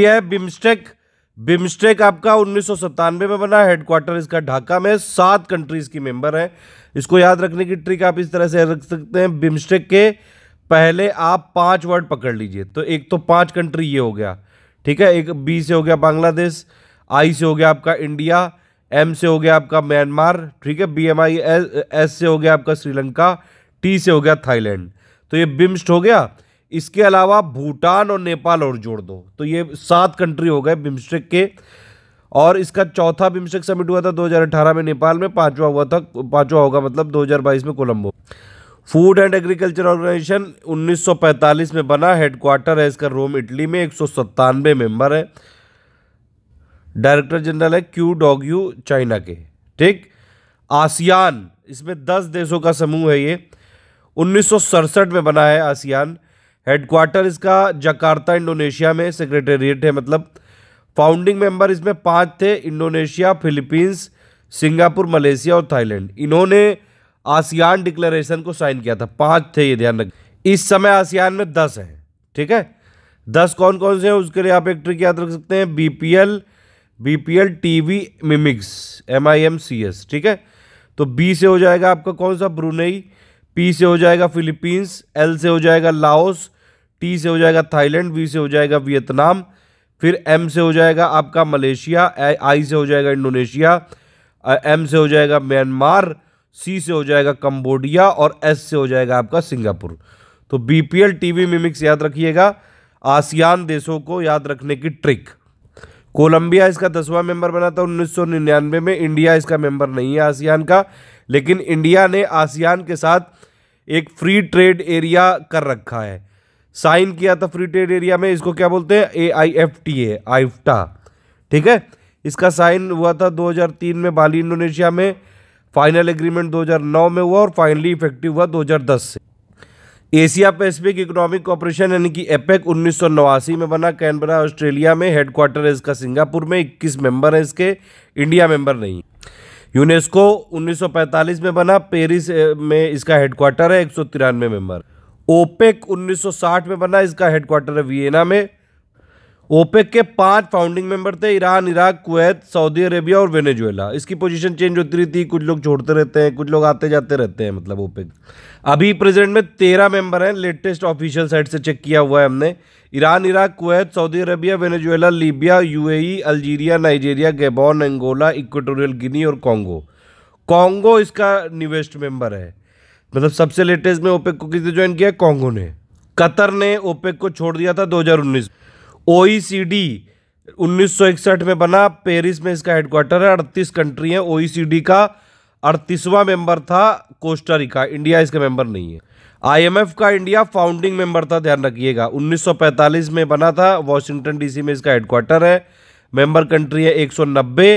है BIMSTEC BIMSTEC आपका उन्नीस में बना हेडक्वार्टर इसका ढाका में सात कंट्रीज की मेंबर है इसको याद रखने की ट्रिक आप इस तरह से रख सकते हैं बिम्स्टेक के पहले आप पांच वर्ड पकड़ लीजिए तो एक तो पांच कंट्री ये हो गया ठीक है एक बी से हो गया बांग्लादेश आई से हो गया आपका इंडिया एम से हो गया आपका म्यांमार ठीक है बी एम आई एस से हो गया आपका श्रीलंका टी से हो गया थाईलैंड तो ये बिम्स्ट हो गया इसके अलावा भूटान और नेपाल और जोड़ दो तो ये सात कंट्री हो गए बिम्स्टेक के और इसका चौथा बिम्स्टेक समिट हुआ था 2018 में नेपाल में पांचवा हुआ था पांचवा होगा मतलब 2022 में Colombo food and agriculture organization 1945 में बना हेडक्वार्टर है इसका रोम इटली में एक मेंबर है डायरेक्टर जनरल है क्यू डॉग्यू चाइना के ठीक आसियान इसमें दस देशों का समूह है ये उन्नीस में बना है आसियान हेडक्वार्टर इसका जकार्ता इंडोनेशिया में सेक्रेटेरिएट है मतलब फाउंडिंग मेंबर इसमें पांच थे इंडोनेशिया फिलीपींस सिंगापुर मलेशिया और थाईलैंड इन्होंने आसियान डिक्लेरेशन को साइन किया था पांच थे ये ध्यान रख इस समय आसियान में दस हैं ठीक है दस कौन कौन से हैं उसके लिए आप एक ट्रिक याद रख सकते हैं B P L B P L T V mimics M I M C S ठीक है तो बी से हो जाएगा आपका कौन सा ब्रुनेई पी से हो जाएगा फिलीपींस एल से हो जाएगा लाओस टी से हो जाएगा थाईलैंड वी से हो जाएगा वियतनाम फिर एम से हो जाएगा आपका मलेशिया आई से हो जाएगा इंडोनेशिया एम से हो जाएगा म्यांमार सी से हो जाएगा कंबोडिया और एस से हो जाएगा आपका सिंगापुर तो बीपीएल टीवी मिमिक्स याद रखिएगा आसियान देशों को याद रखने की ट्रिक कोलंबिया इसका दसवां मेंबर बना था निन्यानवे में इंडिया इसका मेंबर नहीं है आसियान का लेकिन इंडिया ने आसियान के साथ एक फ्री ट्रेड एरिया कर रखा है साइन किया था फ्री ट्रेड एरिया में इसको क्या बोलते हैं ए आई एफ टी ए आइफ्टा ठीक है इसका साइन हुआ था 2003 में बाली इंडोनेशिया में फाइनल एग्रीमेंट 2009 में हुआ और फाइनली इफेक्टिव हुआ 2010 से एशिया पैसिफिक इकोनॉमिक कॉपरेशन यानी कि एपेक उन्नीस में बना कैनबरा ऑस्ट्रेलिया में हेडक्वार्टर है इसका सिंगापुर में 21 मेंबर है इसके इंडिया मेंबर नहीं यूनेस्को 1945 में बना पेरिस में इसका हेडक्वार्टर है एक सौ तिरानवे मेंबर ओपेक 1960 में बना इसका हेडक्वार्टर है वियना में ओपेक के पांच फाउंडिंग मेंबर थे Iran Iraq Kuwait Saudi Arabia और वेनेजुएला इसकी पोजीशन चेंज होती रही थी कुछ लोग छोड़ते रहते हैं कुछ लोग आते जाते रहते हैं मतलब ओपेक अभी प्रेजेंट में तेरह मेंबर हैं लेटेस्ट ऑफिशियल साइट से चेक किया हुआ है हमने Iran Iraq Kuwait Saudi Arabia Venezuela Libya U Algeria Nigeria Gabon Angola Equatorial Guinea और कॉन्गो कॉन्गो इसका निवेस्ट मेंबर है मतलब सबसे लेटेस्ट में ओपेक को किसने ज्वाइन किया कांगो ने कतर ने ओपेक को छोड़ दिया था 2019 ओईसीडी 1961 में बना पेरिस में इसका हेडक्वार्टर है अड़तीस कंट्री है ओईसीडी का अड़तीसवां मेंबर था कोस्टारिका इंडिया इसका मेंबर नहीं है आईएमएफ का इंडिया फाउंडिंग मेंबर था ध्यान रखिएगा 1945 में बना था वॉशिंगटन डीसी में इसका हेडक्वार्टर है मेंबर कंट्री है 190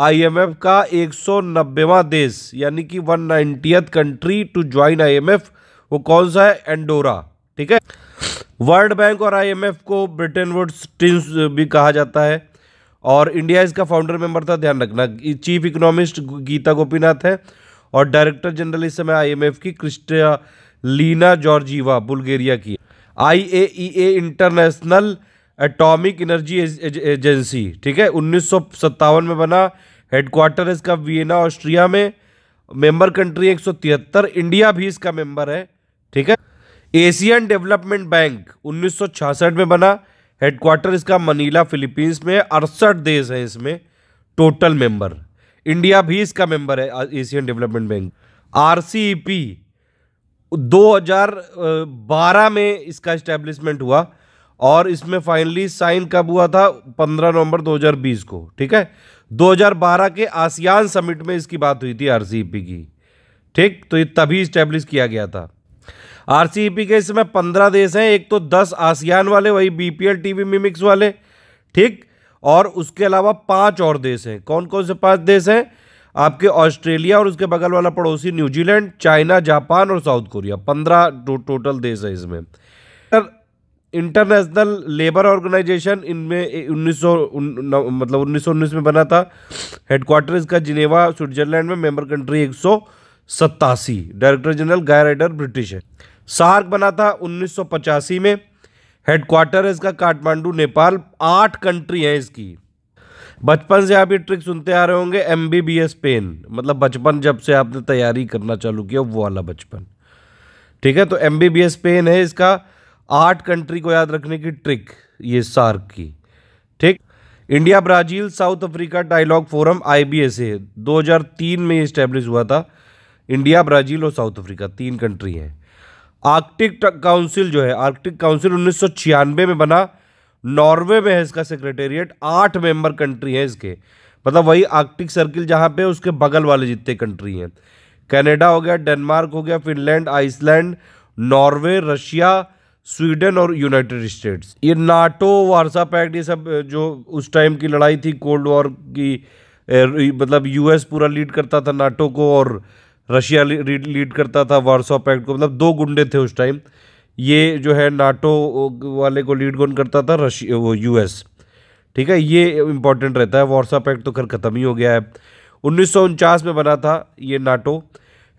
आईएमएफ का 190वां देश यानी कि one country to join IMF वो कौन सा है एंडोरा ठीक है वर्ल्ड बैंक और आईएमएफ को ब्रिटेन वुड्स भी कहा जाता है और इंडिया इसका फाउंडर मेंबर था ध्यान रखना चीफ इकोनॉमिस्ट गीता गोपीनाथ है और डायरेक्टर जनरल इस समय आई की क्रिस्टिया लीना जॉर्जीवा बुल्गेरिया की आई इंटरनेशनल एटॉमिक एनर्जी एजेंसी ठीक है उन्नीस में बना हेडक्वार्टर इसका वियना ऑस्ट्रिया में मेंबर कंट्री एक इंडिया भी इसका मेंबर है ठीक है एशियन डेवलपमेंट बैंक 1966 में बना हेडक्वार्टर इसका मनीला फिलीपींस में अड़सठ देश है इसमें टोटल मेंबर इंडिया भी इसका मेंबर है एशियन डेवलपमेंट बैंक आर 2012 में इसका इस्टेब्लिशमेंट हुआ और इसमें फाइनली साइन कब हुआ था 15 नवंबर 2020 को ठीक है 2012 के आसियान समिट में इसकी बात हुई थी आरसीईपी e की ठीक तो ये तभी इस्टेब्लिश किया गया था आरसीईपी e के इसमें 15 देश हैं एक तो 10 आसियान वाले वही बीपीएल टीवी मिमिक्स वाले ठीक और उसके अलावा पांच और देश हैं कौन कौन से पांच देश हैं आपके ऑस्ट्रेलिया और उसके बगल वाला पड़ोसी न्यूजीलैंड चाइना जापान और साउथ कोरिया पंद्रह टोटल देश है इसमें इंटरनेशनल लेबर ऑर्गेनाइजेशन इनमें उन्नीस मतलब उन्नीस में बना था हेडक्वार्टर इसका जिनेवा स्विट्जरलैंड में मेंबर कंट्री एक director general Guy Ryder British है सार्क बना था उन्नीस में हेडक्वार्टर है इसका काठमांडू नेपाल आठ कंट्री हैं इसकी बचपन से आप ये ट्रिक सुनते आ रहे होंगे M B B S pen मतलब बचपन जब से आपने तैयारी करना चालू किया वो वाला बचपन ठीक है तो M B B S pen है इसका आठ कंट्री को याद रखने की ट्रिक ये सार्क की ठीक India Brazil South Africa dialogue forum IBSA 2003 में स्टेब्लिश हुआ था इंडिया ब्राज़ील और साउथ अफ्रीका तीन कंट्री हैं आर्कटिक काउंसिल जो है आर्कटिक काउंसिल उन्नीस में बना नॉर्वे में है इसका सेक्रेटेरिएट आठ मेंबर कंट्री है इसके मतलब वही आर्कटिक सर्किल जहाँ पे उसके बगल वाले जितने कंट्री हैं कनाडा हो गया डेनमार्क हो गया Finland Iceland Norway Russia Sweden और यूनाइटेड स्टेट्स ये नाटो वारसा पैक्ट ये सब जो उस टाइम की लड़ाई थी कोल्ड वॉर की मतलब यूएस पूरा लीड करता था नाटो को और रशिया लीड करता था वारसा पैक्ट को मतलब दो गुंडे थे उस टाइम ये जो है नाटो वाले को लीड कौन करता था रशिया वो यूएस ठीक है ये इंपॉर्टेंट रहता है वारसा पैक्ट तो खैर ख़त्म ही हो गया है उन्नीस में बना था ये नाटो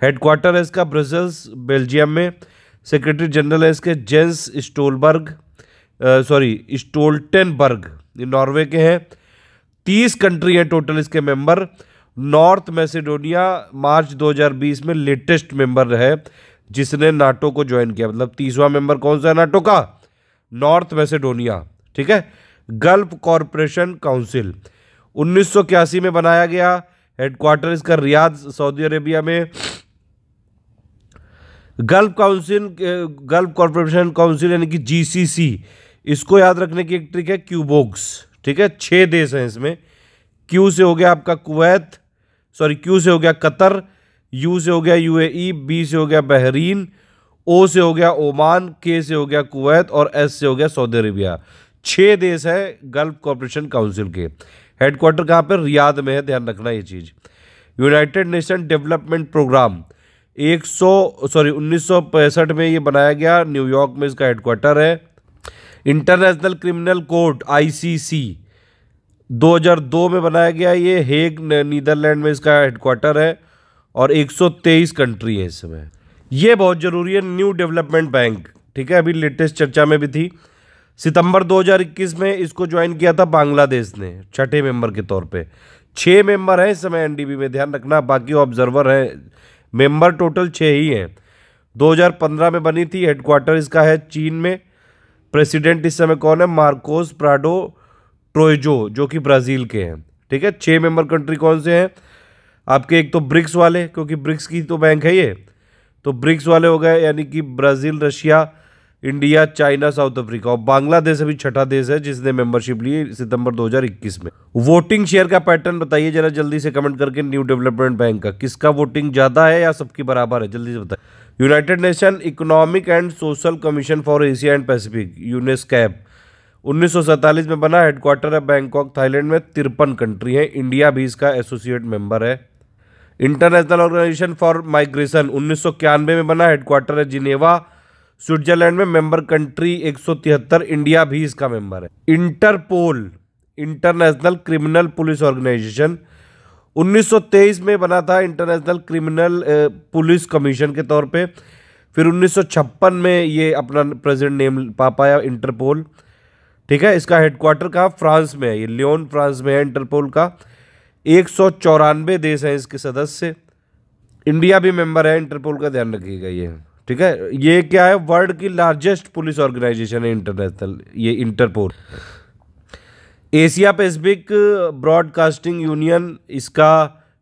हेडक्वार्टर है इसका ब्रजल्स बेल्जियम में सेक्रेटरी जनरल है इसके जेंस स्टोलबर्ग सॉरी स्टोल्टनबर्ग ये नॉर्वे के हैं तीस कंट्री हैं टोटल इसके मेंबर नॉर्थ मैसेडोनिया मार्च 2020 में लेटेस्ट मेंबर है जिसने नाटो को ज्वाइन किया मतलब तीसवा मेंबर कौन सा है नाटो का नॉर्थ मैसेडोनिया ठीक है गल्फ कॉरपोरेशन काउंसिल उन्नीस में बनाया गया हेडक्वार्टर इसका रियाद सऊदी अरेबिया में Gulf Council Gulf corporation council यानी कि जीसीसी इसको याद रखने की एक ट्रिक है क्यूबोक्स ठीक है छः देश हैं इसमें क्यू से हो गया आपका कुवैत सॉरी क्यू से हो गया कतर यू से हो गया यूएई, बी e, से हो गया बहरीन ओ से हो गया ओमान के से हो गया कुवैत और एस से हो गया सऊदी अरेबिया छः देश है गल्फ कॉरपोरेशन काउंसिल के हेडक्वार्टर कहाँ पर रियाद में है ध्यान रखना ये चीज़ यूनाइटेड नेशन डेवलपमेंट प्रोग्राम एक सौ सॉरी उन्नीस में ये बनाया गया न्यूयॉर्क में इसका हेडक्वार्टर है इंटरनेशनल क्रिमिनल कोर्ट आईसीसी 2002 में बनाया गया ये हेग नीदरलैंड में इसका हेडक्वार्टर है और 123 कंट्री है इस समय ये बहुत ज़रूरी है न्यू डेवलपमेंट बैंक ठीक है अभी लेटेस्ट चर्चा में भी थी सितंबर 2021 में इसको ज्वाइन किया था बांग्लादेश ने छठे मेंबर के तौर पे छः मेंबर हैं इस समय एनडीबी में ध्यान रखना बाकी ऑब्जर्वर हैं मेंबर टोटल छः ही हैं 2015 में बनी थी हेडक्वार्टर इसका है चीन में प्रेसिडेंट इस समय कौन है मार्कोस प्राडो ट्रोयजो जो कि ब्राज़ील के हैं ठीक है छः मेंबर कंट्री कौन से हैं आपके एक तो ब्रिक्स वाले क्योंकि ब्रिक्स की तो बैंक है ये तो ब्रिक्स वाले हो गए यानी कि Brazil Russia India China South Africa और बांग्लादेश अभी छठा देश है जिसने मेंबरशिप ली सितंबर 2021 में वोटिंग शेयर का पैटर्न बताइए जरा जल्दी से कमेंट करके न्यू डेवलपमेंट बैंक का किसका वोटिंग ज़्यादा है या सबकी बराबर है जल्दी से बताए united nation economic and social commission for Asia and Pacific UNESCAP उन्नीस में बना हेडक्वार्टर है बैंकॉक थाईलैंड में तिरपन कंट्री है इंडिया भी इसका एसोसिएट मेंबर है इंटरनेशनल ऑर्गेनाइजेशन फॉर माइग्रेशन उन्नीस में बना हेडक्वार्टर है जिनेवा स्विट्जरलैंड में मेंबर कंट्री 173 इंडिया भी इसका मेंबर है Interpol international criminal police organisation 1923 में बना था इंटरनेशनल क्रिमिनल पुलिस कमीशन के तौर पे फिर 1956 में ये अपना प्रेजेंट नेम पा पाया इंटरपोल ठीक है इसका हेडक्वार्टर कहाँ फ्रांस में है ये लियोन फ्रांस में है इंटरपोल का एक सौ चौरानवे देश हैं इसके सदस्य इंडिया भी मेंबर है इंटरपोल का ध्यान रखिएगा ये ठीक है ये क्या है वर्ल्ड की लार्जेस्ट पुलिस ऑर्गेनाइजेशन है इंटरनेशनल ये Interpol Asia Pacific broadcasting union इसका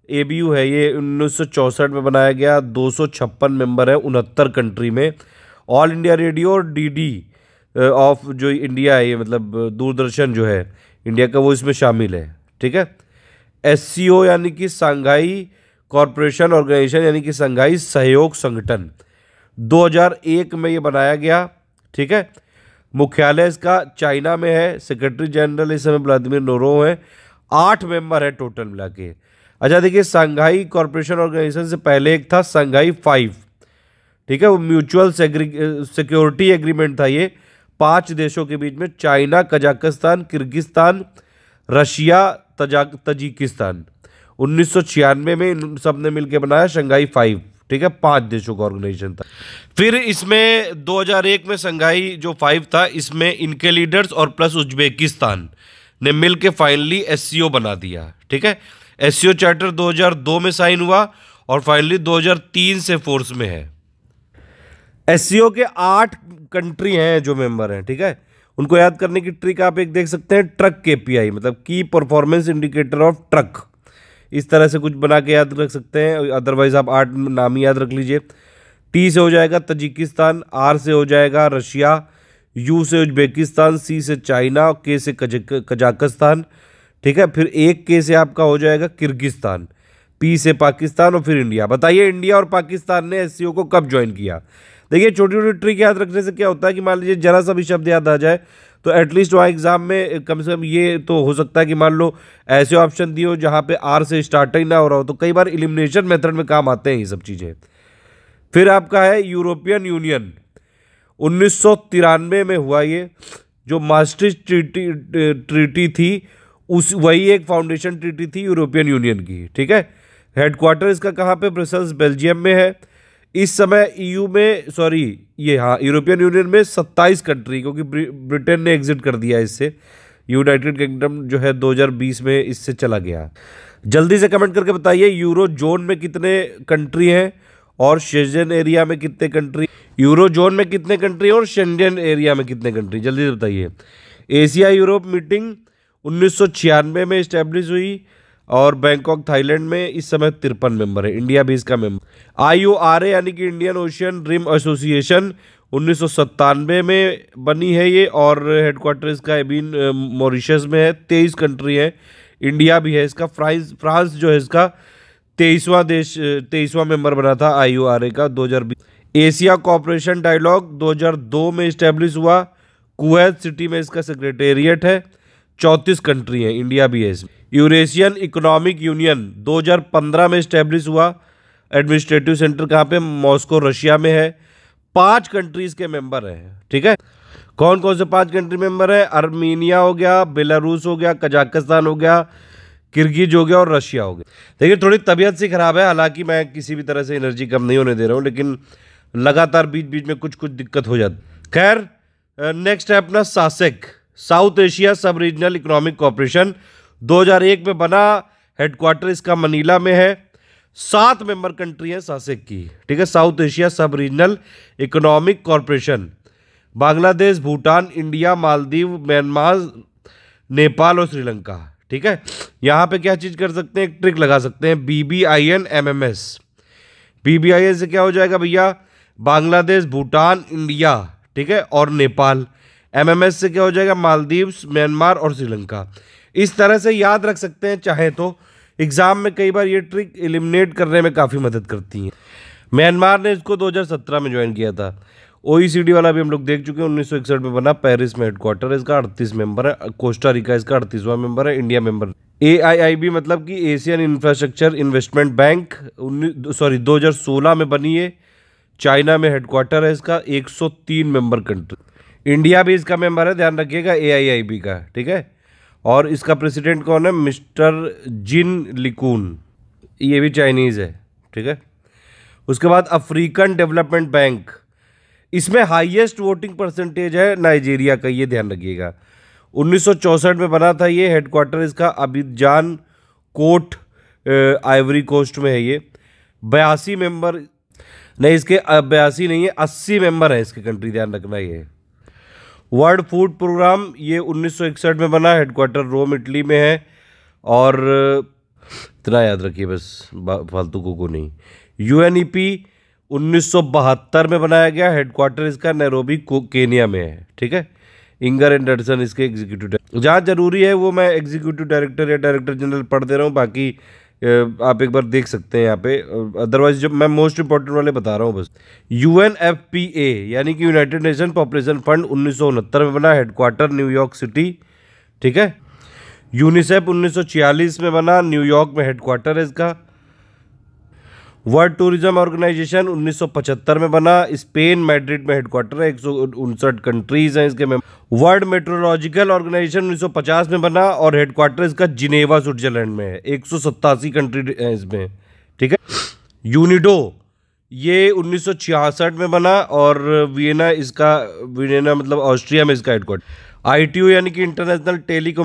ए है ये उन्नीस में बनाया गया दो मेंबर है उनहत्तर कंट्री में ऑल इंडिया रेडियो और डीडी ऑफ जो इंडिया है ये मतलब दूरदर्शन जो है इंडिया का वो इसमें शामिल है ठीक है एस यानी कि संघाई कॉरपोरेशन ऑर्गेनाइजेशन यानी कि संघाई सहयोग संगठन 2001 में ये बनाया गया ठीक है मुख्यालय इसका चाइना में है सेक्रेटरी जनरल इस समय व्लादिमिर नोरो हैं आठ मेंबर हैं टोटल मिला के अच्छा देखिए संघाई कॉरपोरेशन ऑर्गेनाइजेशन से पहले एक था संघाई फाइव ठीक है वो म्यूचुअल सिक्योरिटी एग्रीमेंट था ये पांच देशों के बीच में China Kazakhstan Kyrgyzstan Russia Tajik Tajikistan उन्नीस में इन सब ने मिलकर बनाया शंघाई फाइव ठीक है पांच देशों का ऑर्गेनाइजेशन था फिर इसमें 2001 में संघाई जो फाइव था इसमें इनके लीडर्स और प्लस उज्बेकिस्तान ने मिल फाइनली एस बना दिया ठीक है एस चार्टर 2002 में साइन हुआ और फाइनली 2003 से फोर्स में है एस के आठ कंट्री हैं जो मेंबर हैं ठीक है उनको याद करने की ट्रिक आप एक देख सकते हैं ट्रक के मतलब की परफॉर्मेंस इंडिकेटर ऑफ ट्रक इस तरह से कुछ बना के याद रख सकते हैं अदरवाइज़ आप आठ नाम याद रख लीजिए टी से हो जाएगा तजिकिस्तान आर से हो जाएगा रशिया यू से उज्बेकिस्तान सी से चाइना और के से कजाकिस्तान ठीक है फिर एक के से आपका हो जाएगा किर्गिस्तान पी से पाकिस्तान और फिर इंडिया बताइए इंडिया और पाकिस्तान ने एस को कब ज्वाइन किया देखिए छोटी छोटी ट्रिक याद रखने से क्या होता है कि मान लीजिए जरा सा भी शब्द याद आ जाए तो एटलीस्ट वहाँ एग्ज़ाम में कम से कम ये तो हो सकता है कि मान लो ऐसे ऑप्शन दिए हो जहाँ पे आर से स्टार्ट ही ना हो रहा हो तो कई बार एलिमिनेशन मेथड में काम आते हैं ये सब चीज़ें फिर आपका है यूरोपियन यूनियन उन्नीस में हुआ ये जो मास्ट्रिज ट्रीटी ट्रीटी थी उस वही एक फाउंडेशन ट्रीटी थी यूरोपियन यूनियन की ठीक है हेडक्वार्टर इसका कहाँ पे ब्रसल्स बेल्जियम में है इस समय ईयू e में सॉरी ये हाँ यूरोपियन यूनियन में 27 कंट्री क्योंकि ब्रिटेन ने एग्जिट कर दिया इससे यूनाइटेड किंगडम जो है 2020 में इससे चला गया जल्दी से कमेंट करके बताइए यूरो जोन में कितने कंट्री हैं और शेजन एरिया में कितने कंट्री यूरो जोन में कितने कंट्री और शेंजन एरिया में कितने कंट्री जल्दी से बताइए एशिया यूरोप मीटिंग उन्नीस में इस्टेब्लिश हुई और बैंकॉक थाईलैंड में इस समय तिरपन मेंबर है इंडिया भी इसका member I O R A यानी कि इंडियन ओशियन रिम एसोसिएशन उन्नीस में बनी है ये और हेडक्वार्टर इसका एबिन मॉरिशस में है तेईस कंट्री है इंडिया भी है इसका फ्रांस फ्रांस जो है इसका तेईसवा देश तेईसवा मेंबर बना था आई ओ आर ए का दो हज़ार एशिया कॉपरेशन डायलॉग 2002 में इस्टेब्लिश हुआ कुवैत सिटी में इसका सेक्रेटेरिएट है चौंतीस कंट्री हैं इंडिया भी है इसमें यूरेशियन इकोनॉमिक यूनियन 2015 में इस्टेब्लिश हुआ एडमिनिस्ट्रेटिव सेंटर कहाँ पे मॉस्को रशिया में है पांच कंट्रीज के मेंबर हैं ठीक है कौन कौन से पांच कंट्री मेंबर है अर्मीनिया हो गया बेलारूस हो गया कजाकिस्तान हो गया किर्गिज हो गया और रशिया हो गया देखिए थोड़ी तबीयत सी ख़राब है हालांकि मैं किसी भी तरह से एनर्जी कम नहीं होने दे रहा हूँ लेकिन लगातार बीच बीच में कुछ कुछ दिक्कत हो जाती खैर नेक्स्ट है अपना SASEC South Asia sub regional economic corporation 2001 में बना हेडक्वार्टर इसका मनीला में है सात मेंबर कंट्री है सासेक की ठीक है South Asia sub regional economic corporation Bangladesh Bhutan India Maldives Myanmar Nepal और श्रीलंका ठीक है यहाँ पे क्या चीज़ कर सकते हैं एक ट्रिक लगा सकते हैं B B I N M M S B B I N से क्या हो जाएगा भैया बांग्लादेश भूटान इंडिया ठीक है और नेपाल एमएमएस से क्या हो जाएगा मालदीव म्यांमार और श्रीलंका इस तरह से याद रख सकते हैं चाहे तो एग्ज़ाम में कई बार ये ट्रिक एलिमिनेट करने में काफ़ी मदद करती हैं म्यांमार ने इसको 2017 में ज्वाइन किया था ओ वाला भी हम लोग देख चुके हैं उन्नीस में बना पेरिस में हेडक्वार्टर इसका अड़तीस मेंबर है कोस्टारिका इसका अड़तीसवां मेंबर है इंडिया मेंबर ए मतलब कि Asian infrastructure investment bank sorry 2016 में बनी है चाइना में हेडक्वार्टर है इसका 103 मेंबर कंट्री इंडिया भी इसका मेंबर है ध्यान रखिएगा ए का ठीक है और इसका प्रेसिडेंट कौन है मिस्टर जिन लिकून ये भी चाइनीज़ है ठीक है उसके बाद अफ्रीकन डेवलपमेंट बैंक इसमें हाईएस्ट वोटिंग परसेंटेज है नाइजीरिया का ये ध्यान रखिएगा 1964 में बना था ये हेडक्वार्टर इसका अबिजान कोट आइवरी कोस्ट में है ये बयासी मेंबर नहीं इसके बयासी नहीं है अस्सी मेंबर हैं इसके कंट्री ध्यान रखना ये वर्ल्ड फूड प्रोग्राम ये 1961 में बना हेडक्वार्टर रोम इटली में है और इतना याद रखिए बस फालतू को, को नहीं यू एन ई पी उन्नीस में बनाया गया हेडक्वार्टर इसका नैरोबी केनिया में है ठीक है इंगर एंडरसन इसके एग्जीक्यूटिव जहाँ जरूरी है वो मैं एग्जीक्यूटिव डायरेक्टर या डायरेक्टर जनरल पढ़ दे रहा हूँ बाकी आप एक बार देख सकते हैं यहाँ पे अदरवाइज जब मैं मोस्ट इंपॉर्टेंट वाले बता रहा हूँ बस U N F P A यानी कि यूनाइटेड नेशन पॉपुलेशन फंड उन्नीस में बना हेडक्वार्टर न्यूयॉर्क सिटी ठीक है यूनिसेफ 1946 में बना न्यूयॉर्क में हेडक्वार्टर है इसका वर्ल्ड टूरिज्म ऑर्गेनाइजेशन 1975 में बना स्पेन मैड्रिड में हेडक्वार्टर है एक कंट्रीज हैं इसके मेंबर वर्ल्ड मेट्रोलॉजिकल ऑर्गेनाइजेशन 1950 में बना और हेडक्वार्टर इसका जिनेवा स्विट्जरलैंड में है एक कंट्री हैं इसमें ठीक है यूनिडो ये 1966 में बना और वियना इसका वियना मतलब ऑस्ट्रिया में इसका हेडक्वार्टर आई यानी कि इंटरनेशनल टेली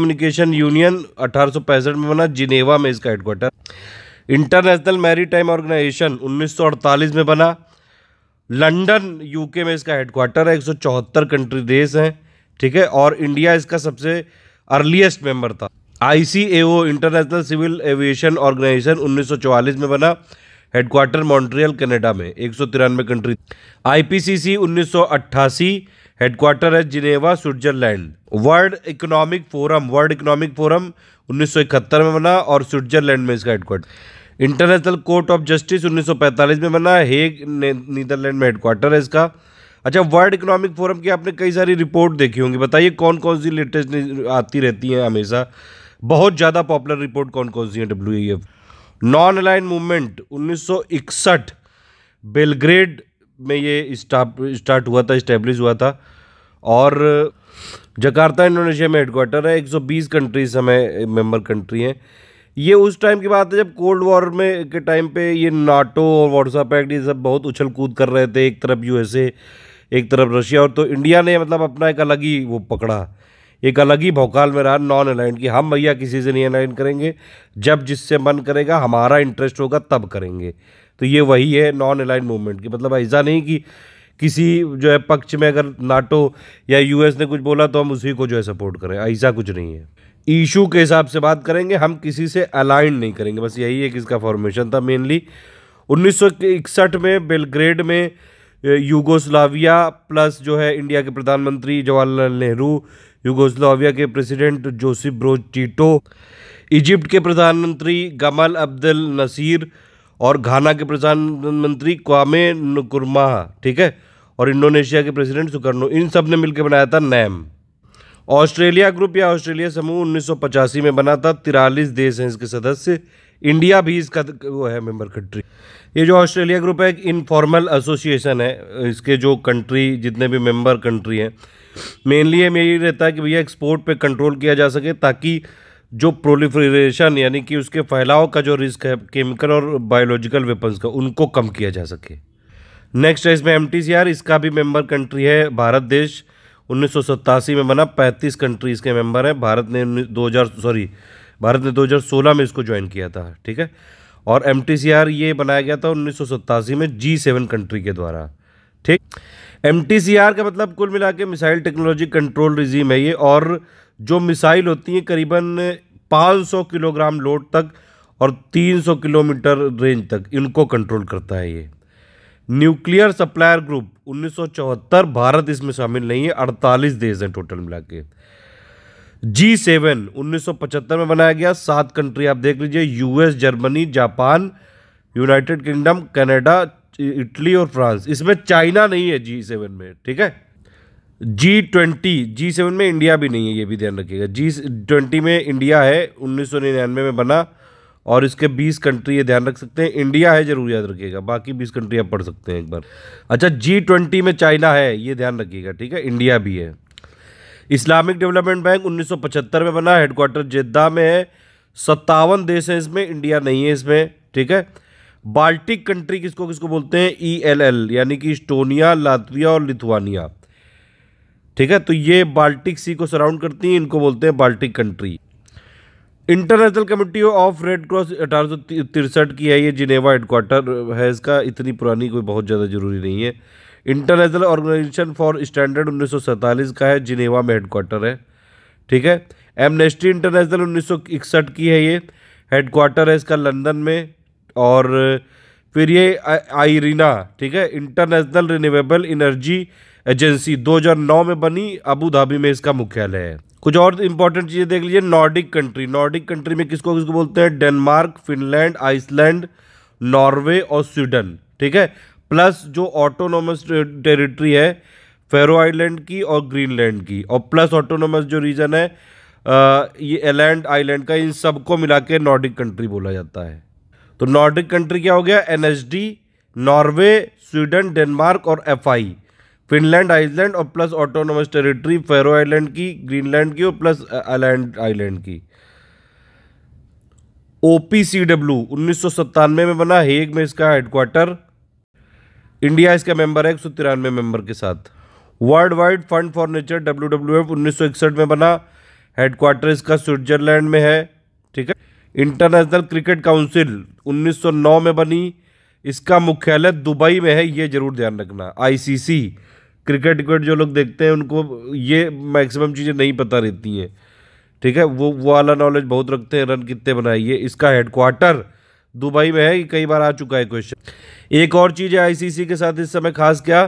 यूनियन अठारह में बना जिनेवा में इसका हेडक्वार्टर इंटरनेशनल मैरीटाइम ऑर्गेनाइजेशन 1948 में बना लंदन यूके में इसका हेडक्वार्टर है एक कंट्री देश हैं ठीक है और इंडिया इसका सबसे अर्लीस्ट मेंबर था ICAO international civil aviation organisation उन्नीस में बना हेडक्वार्टर मॉन्ट्रियल कनाडा में एक सौ कंट्री आईपीसीसी 1988 हेडक्वार्टर है Geneva Switzerland world economic forum world economic forum 1971 में बना और स्विट्जरलैंड में इसका headquarter international court of justice 1945 में बना हेग नीदरलैंड में हेडक्वार्टर है इसका अच्छा वर्ल्ड इकोनॉमिक फोरम की आपने कई सारी रिपोर्ट देखी होंगी बताइए कौन कौन सी लेटेस्ट आती रहती हैं हमेशा बहुत ज़्यादा पॉपुलर रिपोर्ट कौन कौन सी है डब्ल्यू नॉन अलाइन मूवमेंट उन्नीस बेलग्रेड में ये स्टार्ट हुआ था इस्टेब्लिश हुआ था और जकार्ता इंडोनेशिया में हेडक्वार्टर है 120 कंट्रीज हमें मेंबर कंट्री हैं ये उस टाइम की बात है जब कोल्ड वॉर में के टाइम पे ये नाटो और व्हाट्सअप एक्ट ये सब बहुत उछल कूद कर रहे थे एक तरफ यूएसए एक तरफ रशिया और तो इंडिया ने मतलब अपना एक अलग ही वो पकड़ा एक अलग ही भौकाल में रहा नॉन अलाइन की हम भैया किसी से नहीं अलाइन करेंगे जब जिससे मन करेगा हमारा इंटरेस्ट होगा तब करेंगे तो ये वही है नॉन अलाइन मूवमेंट की मतलब ऐसा नहीं कि किसी जो है पक्ष में अगर नाटो या यूएस ने कुछ बोला तो हम उसी को जो है सपोर्ट करें ऐसा कुछ नहीं है ईशू के हिसाब से बात करेंगे हम किसी से अलाइन नहीं करेंगे बस यही एक इसका फॉर्मेशन था मेनली 1961 में बेलग्रेड में यूगोस्लाविया प्लस जो है इंडिया के प्रधानमंत्री जवाहरलाल नेहरू यूगोस्लाविया के president Josip Broz Tito Egypt के प्रधानमंत्री गमल अब्दुल नसीर और घाना के प्रधानमंत्री क्वामे नकुरमा ठीक है और इंडोनेशिया के प्रेसिडेंट सुकर्नो इन सब ने मिलकर बनाया था नैम ऑस्ट्रेलिया ग्रुप या ऑस्ट्रेलिया समूह उन्नीस में बना था तिरालीस देश हैं इसके सदस्य इंडिया भी इसका वो है मेंबर कंट्री ये जो ऑस्ट्रेलिया ग्रुप है एक इनफॉर्मल एसोसिएशन है इसके जो कंट्री जितने भी मेंबर कंट्री हैं मेनली ये यही रहता है कि भैया एक्सपोर्ट पे कंट्रोल किया जा सके ताकि जो प्रोलिफ्रेशन यानी कि उसके फैलाव का जो रिस्क है केमिकल और बायोलॉजिकल वेपन्स का उनको कम किया जा सके नेक्स्ट है इसमें एम इसका भी मेम्बर कंट्री है भारत देश उन्नीस में बना 35 कंट्रीज़ के मेंबर हैं भारत ने 2000 सॉरी भारत ने 2016 में इसको ज्वाइन किया था ठीक है और एम ये बनाया गया था उन्नीस में जी सेवन कंट्री के द्वारा ठीक एम का मतलब कुल मिला के मिसाइल टेक्नोलॉजी कंट्रोल रिजीम है ये और जो मिसाइल होती हैं करीबन 500 किलोग्राम लोड तक और 300 किलोमीटर रेंज तक इनको कंट्रोल करता है ये न्यूक्लियर सप्लायर ग्रुप 1974 भारत इसमें शामिल नहीं है 48 देश हैं टोटल मिला के जी सेवन उन्नीस में बनाया गया सात कंट्री आप देख लीजिए US Germany Japan united kingdom Canada Italy और फ्रांस इसमें चाइना नहीं है जी सेवन में ठीक है G twenty G seven India इंडिया भी नहीं है ये भी ध्यान रखिएगा जी ट्वेंटी में इंडिया है उन्नीस में बना और इसके 20 कंट्री ये ध्यान रख सकते हैं इंडिया है जरूर याद रखिएगा बाकी 20 कंट्री आप पढ़ सकते हैं एक बार अच्छा जी ट्वेंटी में चाइना है ये ध्यान रखिएगा ठीक है इंडिया भी है इस्लामिक डेवलपमेंट बैंक 1975 में बना हेडक्वार्टर जेद्दा में है सत्तावन देश हैं इसमें इंडिया नहीं है इसमें ठीक है बाल्टिक कंट्री किसको किसको बोलते हैं ई एल एल यानी कि इस्टोनिया लातविया और लिथुआनिया ठीक है तो ये बाल्टिक सी को सराउंड करती हैं इनको बोलते हैं Baltic country international committee of red cross अठारह सौ तिरसठ की है ये जिनेवा हेडक्वार्टर है इसका इतनी पुरानी कोई बहुत ज़्यादा ज़रूरी नहीं है इंटरनेशनल ऑर्गेनाइजेशन फॉर स्टैंडर्ड उन्नीस का है जिनेवा में हेडक्वार्टर है ठीक है एमनेस्टी इंटरनेशनल उन्नीस की है ये हेडक्वार्टर है इसका लंदन में और फिर ये आइरिना ठीक है इंटरनेशनल रिन्यूएबल इनर्जी एजेंसी 2009 में बनी अबू धाबी में इसका मुख्यालय है कुछ और इंपॉर्टेंट चीज़ें देख लीजिए नॉर्डिक कंट्री नॉर्डिक कंट्री में किसको किसको बोलते हैं डेनमार्क फिनलैंड आइसलैंड नॉर्वे और स्वीडन ठीक है प्लस जो ऑटोनोमस टेरिटरी है फेरो आइलैंड की और ग्रीनलैंड की और प्लस ऑटोनोमस जो रीजन है ये एलैंड आइलैंड का इन सबको मिला के नॉर्डिक कंट्री बोला जाता है तो नॉर्डिक कंट्री क्या हो गया एनएसडी नॉर्वे स्वीडन डेनमार्क और एफआई फिनलैंड आइसलैंड और plus autonomous territory Faroe island की ग्रीनलैंड की और प्लस अलैंड आइलैंड की ओ पी सी डब्ल्यू उन्नीस में बना हेग में इसका हेडक्वार्टर इंडिया इसका मेंबर है एक सौ तिरानवे मेंबर के साथ world wide fund for nature W W F उन्नीस में बना हेडक्वार्टर इसका स्विट्जरलैंड में है ठीक है इंटरनेशनल क्रिकेट काउंसिल 1909 में बनी इसका मुख्यालय दुबई में है ये जरूर ध्यान रखना आईसीसी क्रिकेट विकेट जो लोग देखते हैं उनको ये मैक्सिमम चीज़ें नहीं पता रहती हैं ठीक है वो वो वाला नॉलेज बहुत रखते हैं रन कितने बनाइए इसका हेडक्वार्टर दुबई में है कई बार आ चुका है क्वेश्चन एक और चीज़ है आईसीसी के साथ इस समय खास क्या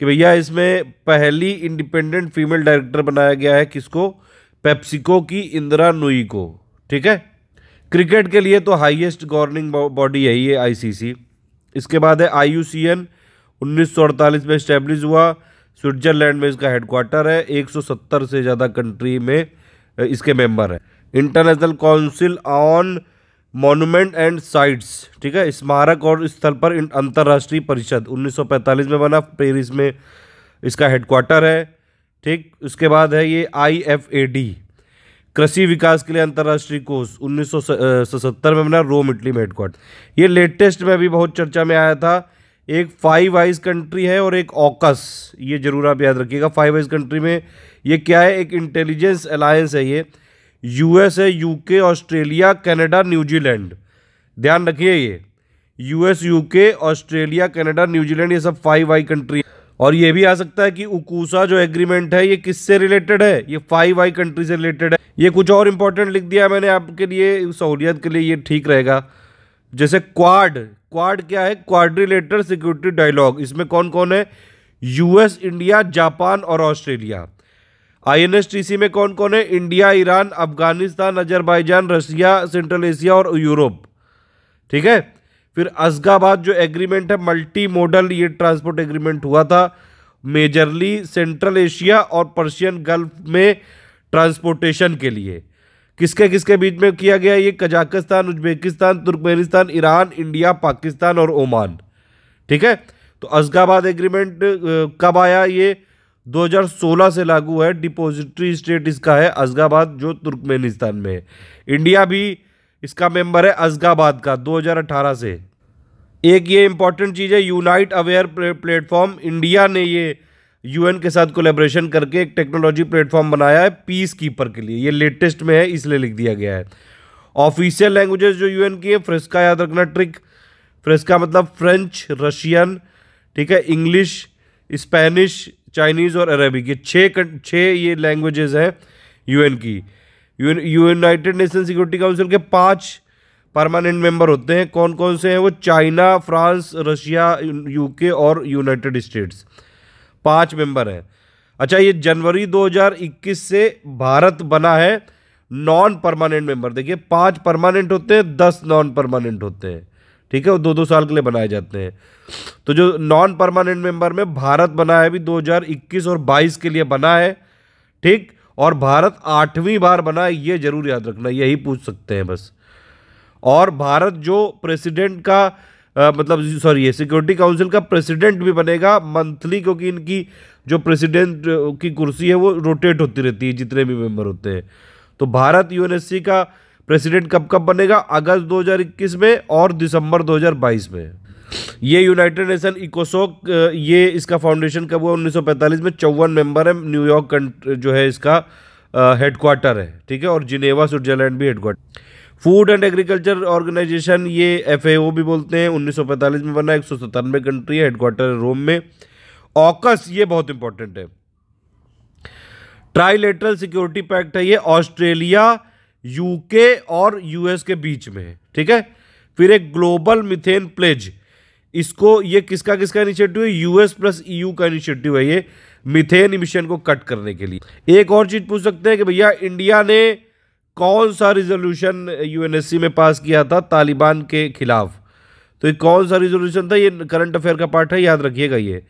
कि भैया इसमें पहली इंडिपेंडेंट फीमेल डायरेक्टर बनाया गया है किसको पेप्सिको की इंदिरा नुई को ठीक है क्रिकेट के लिए तो हाईएस्ट गवर्निंग बॉडी है ये आईसीसी इसके बाद है आईयूसीएन 1948 में इस्टेब्लिश हुआ स्विट्जरलैंड में इसका हेडक्वार्टर है 170 से ज़्यादा कंट्री में इसके मेंबर हैं international council on monument and sites ठीक है स्मारक और स्थल पर अंतर्राष्ट्रीय परिषद 1945 में बना पेरिस में इसका हेडक्वार्टर है ठीक उसके बाद है ये आई एफ ए डी कृषि विकास के लिए अंतर्राष्ट्रीय कोष उन्नीस में बना रोम इटली में हेडक्वार्टर ये लेटेस्ट में अभी बहुत चर्चा में आया था एक फाइव आइज कंट्री है और एक ऑकस ये ज़रूर आप याद रखिएगा फाइव आइज कंट्री में ये क्या है एक इंटेलिजेंस अलायंस है ये यूएस है यूके ऑस्ट्रेलिया कनाडा न्यूजीलैंड ध्यान रखिए ये US UK Australia Canada New Zealand ये सब फाइव आई कंट्री और ये भी आ सकता है कि उकूसा जो एग्रीमेंट है ये किससे रिलेटेड है ये फाइव आई कंट्री से रिलेटेड है ये कुछ और इंपॉर्टेंट लिख दिया मैंने आपके लिए सहूलियत के लिए ये ठीक रहेगा जैसे क्वाड क्वाड क्या है क्वाड्रिलेटर सिक्योरिटी डायलॉग इसमें कौन कौन है यूएस इंडिया जापान और ऑस्ट्रेलिया आईएनएसटीसी में कौन कौन है India Iran Afghanistan Azerbaijan Russia central Asia और यूरोप ठीक है फिर असगाबाद जो एग्रीमेंट है मल्टी मॉडल ये ट्रांसपोर्ट एग्रीमेंट हुआ था मेजरली सेंट्रल एशिया और पर्शियन गल्फ में ट्रांसपोर्टेशन के लिए किसके किसके बीच में किया गया ये Kazakhstan Uzbekistan Turkmenistan Iran India Pakistan और ओमान ठीक है तो अजगाबाद एग्रीमेंट कब आया ये 2016 से लागू है डिपोजिटरी स्टेट इसका है अजगाबाद जो तुर्कमेनिस्तान में है इंडिया भी इसका मेंबर है अजगाबाद का 2018 से एक ये इंपॉर्टेंट चीज़ है यूनाइट अवेयर प्लेटफॉर्म इंडिया ने ये यूएन के साथ कोलेब्रेशन करके एक टेक्नोलॉजी प्लेटफॉर्म बनाया है पीस कीपर के लिए ये लेटेस्ट में है इसलिए लिख दिया गया है ऑफिशियल लैंग्वेजेस जो यूएन की है फ्रेस्का याद रखना ट्रिक फ्रेस्का मतलब फ्रेंच रशियन ठीक है इंग्लिश स्पेनिश चाइनीज़ और अरेबिक ये छः छः ये लैंग्वेजेस हैं यूएन की यूनाइटेड नेशन सिक्योरिटी काउंसिल के पाँच परमानेंट मेंबर होते हैं कौन कौन से हैं वो चाइना फ्रांस रशिया यूके और यूनाइटेड स्टेट्स पांच मेंबर हैं अच्छा ये जनवरी 2021 से भारत बना है नॉन परमानेंट मेंबर देखिए पांच परमानेंट होते हैं दस नॉन परमानेंट होते हैं ठीक है वो दो दो साल के लिए बनाए जाते हैं तो जो नॉन परमानेंट मेंबर में भारत बना है अभी 2021 और 22 के लिए बना है ठीक और भारत आठवीं बार बना है ये जरूर याद रखना यही पूछ सकते हैं बस और भारत जो प्रेसिडेंट का आ, मतलब सॉरी ये सिक्योरिटी काउंसिल का प्रेसिडेंट भी बनेगा मंथली क्योंकि इनकी जो प्रेसिडेंट की कुर्सी है वो रोटेट होती रहती है जितने भी मेंबर होते हैं तो भारत यूएनएससी का प्रेसिडेंट कब कब बनेगा अगस्त 2021 में और दिसंबर 2022 में ये यूनाइटेड नेशन इकोसोक ये इसका फाउंडेशन कब हुआ 1945 में चौवन मेंबर है न्यूयॉर्क जो है इसका हेडक्वार्टर है ठीक है और जिनेवा स्विट्जरलैंड भी headquarter food and agriculture organisation ये एफ भी बोलते हैं 1945 में बना एक सौ सतानवे कंट्री है हेडक्वार्टर रोम में ऑकस ये बहुत इंपॉर्टेंट है ट्राइलेटरल सिक्योरिटी पैक्ट है ये ऑस्ट्रेलिया यूके और यूएस के बीच में है ठीक है फिर एक ग्लोबल मिथेन प्लेज इसको ये किसका किसका इनिशिएटिव है यूएस प्लस ईयू का इनिशिएटिव है ये मिथेन इमिशन को कट करने के लिए एक और चीज पूछ सकते हैं कि भैया इंडिया ने कौन सा रिजोल्यूशन यूएनएससी में पास किया था तालिबान के खिलाफ तो ये कौन सा रिजोल्यूशन था ये करंट अफेयर का पार्ट है याद रखिएगा ये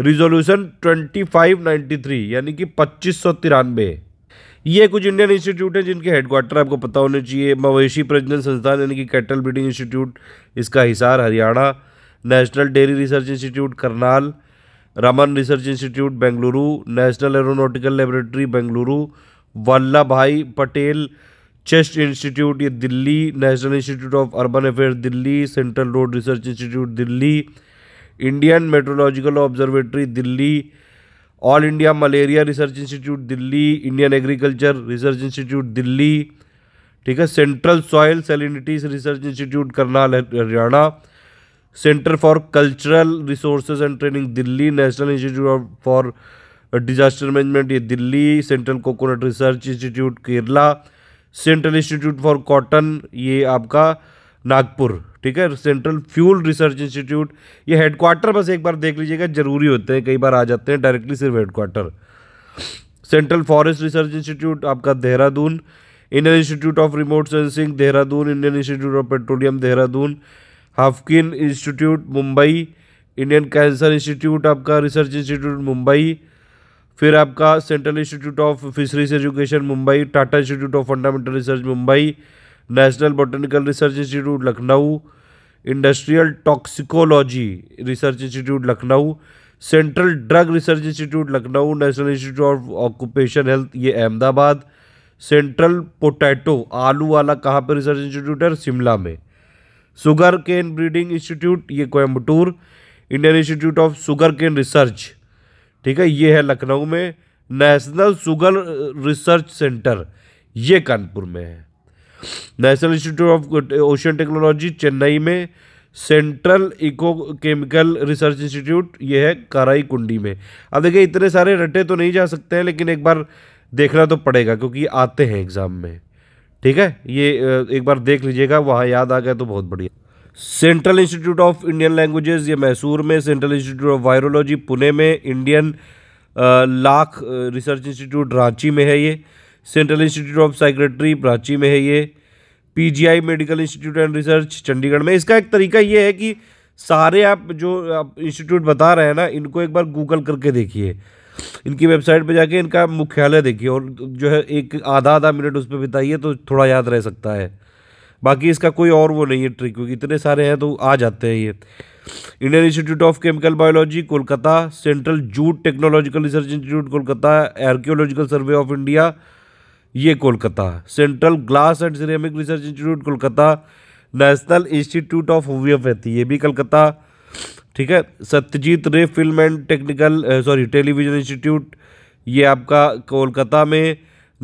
रिजोल्यूशन 2593 यानी कि पच्चीस सौ तिरानवे ये कुछ इंडियन इंस्टीट्यूट हैं जिनके हेडक्वार्टर आपको पता होने चाहिए मवेशी प्रजनन संस्थान यानी कि कैटल ब्रीडिंग इंस्टीट्यूट इसका Hisar Haryana national dairy research institute Karnal Raman research institute Bengaluru national aeronautical laboratory Bengaluru Vallabh bhai Patel chest institute ये Delhi national institute of urban affair Delhi central road research institute Delhi Indian metrological observatory Delhi all India malaria research institute Delhi Indian agriculture research institute Delhi ठीक है central soil salinities research institute Karnal Haryana centre for cultural resources and training Delhi national institute for disaster management ये Delhi central coconut research institute Kerala central institute for cotton ये आपका नागपुर ठीक है central fuel research institute ये headquarter बस एक बार देख लीजिएगा जरूरी होते हैं कई बार आ जाते हैं डायरेक्टली सिर्फ headquarter central forest research institute आपका Dehradun Indian institute of remote sensing Dehradun Indian institute of petroleum Dehradun Haffkine institute Mumbai Indian cancer institute आपका रिसर्च इंस्टीट्यूट मुंबई फिर आपका central institute of fisheries education Mumbai Tata institute of fundamental research Mumbai national botanical research institute Lucknow industrial toxicology research institute Lucknow central drug research institute Lucknow national institute of occupation health ये Ahmedabad central potato आलू वाला कहाँ पर research institute है शिमला में sugar cane breeding institute ये Coimbatore Indian institute of sugar cane research ठीक है ये है लखनऊ में नेशनल शुगर रिसर्च सेंटर ये कानपुर में है national institute of ocean technology Chennai में central eco chemical research institute ये है काराई कुंडी में अब देखिए इतने सारे रटे तो नहीं जा सकते हैं लेकिन एक बार देखना तो पड़ेगा क्योंकि आते हैं एग्ज़ाम में ठीक है ये एक बार देख लीजिएगा वहाँ याद आ गया तो बहुत बढ़िया central institute of Indian languages ये मैसूर में central institute of virology Pune में Indian lac research institute Ranchi में है ये central institute of psychiatry Ranchi में है ये PGI medical institute and research Chandigarh में इसका एक तरीका ये है कि सारे आप जो आप इंस्टीट्यूट बता रहे हैं ना इनको एक बार गूगल करके देखिए इनकी वेबसाइट पर जाके इनका मुख्यालय देखिए और जो है एक आधा आधा मिनट उस पर बिताइए तो थोड़ा याद रह सकता है बाकी इसका कोई और वो नहीं है ट्रिक क्योंकि इतने सारे हैं तो आ जाते हैं ये Indian institute of chemical biology Kolkata central jute technological research institute Kolkata archaeological survey of India ये Kolkata central glass and ceramic research institute Kolkata national institute of homoeopathy ये भी कलकत्ता ठीक है Satyajit Ray film and technical sorry television institute ये आपका कोलकाता में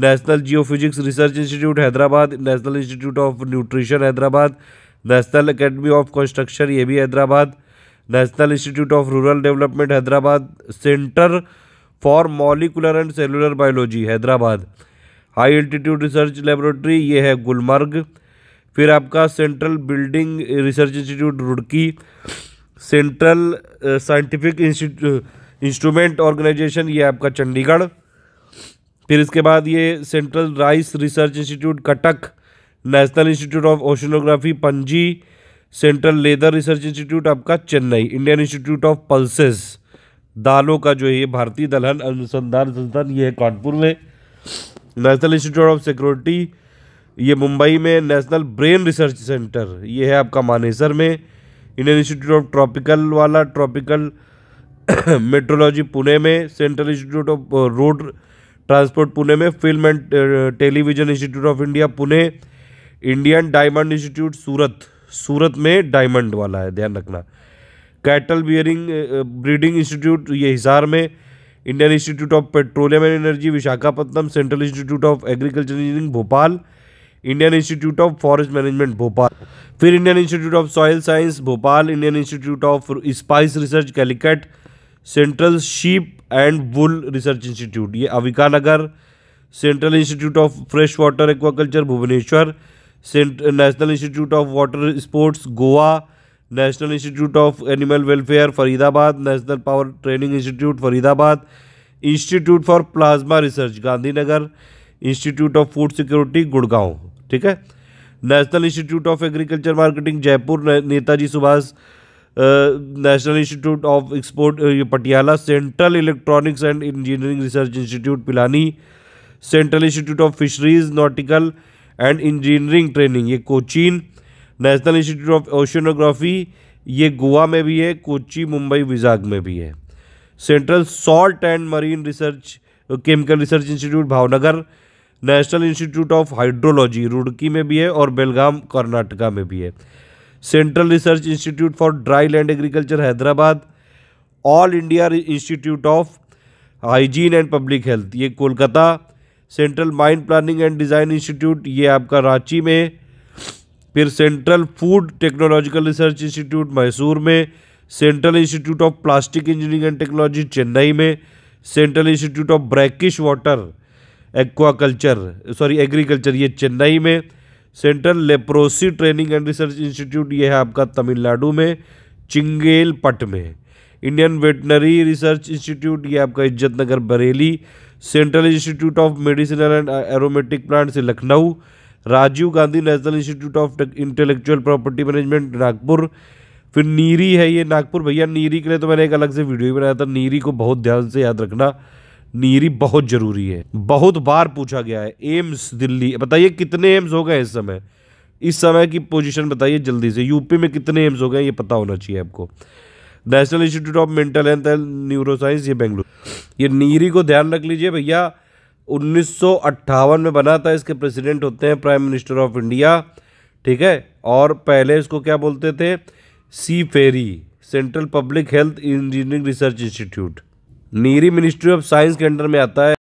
national geophysics research institute Hyderabad national institute of nutrition Hyderabad national academy of construction ये भी Hyderabad national institute of rural development Hyderabad centre for molecular and cellular biology Hyderabad high altitude research laboratory ये है गुलमर्ग फिर आपका central building research institute Roorkee central scientific institute instrument organisation ये आपका चंडीगढ़ फिर इसके बाद ये central rice research institute Cuttack national institute of oceanography Panaji central leather research institute आपका Chennai Indian institute of pulses दालों का जो है ये भारतीय दलहन अनुसंधान संस्थान ये है कानपुर में नेशनल इंस्टीट्यूट ऑफ सिक्योरिटी ये मुंबई में नेशनल ब्रेन रिसर्च सेंटर ये है आपका मानेसर में इंडियन इंस्टीट्यूट ऑफ ट्रॉपिकल वाला ट्रॉपिकल मेट्रोलॉजी पुणे में central institute of road transport Pune में film and television institute of India Pune Indian diamond institute Surat Surat में डायमंड वाला है ध्यान रखना कैटल बियरिंग ब्रीडिंग इंस्टीट्यूट ये हिसार में Indian institute of petroleum and energy Visakhapatnam central institute of agriculture engineering Bhopal Indian institute of forest management Bhopal फिर Indian institute of soil science Bhopal Indian institute of spice research Calicut central sheep and bull research institute ये Avikanagar central institute of fresh water aquaculture Bhubaneswar national institute of water sports Goa national institute of animal welfare Faridabad national power training institute Faridabad institute for plasma research Gandhinagar institute of food security Gurgaon ठीक है national institute of agriculture marketing Jaipur Netaji Subhash national institute of export Patiala central electronics and engineering research institute Pilani central institute of fisheries nautical and engineering training ये Cochin national institute of oceanography ये गोवा में भी है कोची मुंबई विजाग में भी है central salt and marine research chemical research institute Bhavnagar national institute of hydrology Roorkee में भी है और बेलगाम कर्नाटका में भी है central research institute for dry land agriculture Hyderabad all India institute of hygiene and public health ये Kolkata central mind planning and design institute ये आपका रांची में फिर central food technological research institute Mysore में central institute of plastic engineering and technology Chennai में central institute of brackish water aquaculture sorry agriculture ये चेन्नई में central leprosy training and research institute ये है आपका तमिलनाडु में चिंगेलपट में इंडियन वेटनरी रिसर्च इंस्टीट्यूट ये आपका Izzatnagar Bareilly central institute of medicinal and aromatic plant से Lucknow Rajiv Gandhi national institute of intellectual property management Nagpur फिर नीरी है ये नागपुर भैया नीरी के लिए तो मैंने एक अलग से वीडियो भी बनाया था नीरी को बहुत ध्यान से याद रखना नीरी बहुत जरूरी है बहुत बार पूछा गया है एम्स दिल्ली बताइए कितने एम्स हो गए इस समय इस समय की पोजीशन बताइए जल्दी से यूपी में कितने एम्स हो गए ये पता होना चाहिए आपको national institute of mental health and neuroscience ये बेंगलुरु ये नीरी को ध्यान रख लीजिए भैया उन्नीस में बना था इसके प्रेसिडेंट होते हैं प्राइम मिनिस्टर ऑफ इंडिया ठीक है और पहले इसको क्या बोलते थे सी फेरी central public health engineering research institute NEERI ministry of science के अंडर में आता है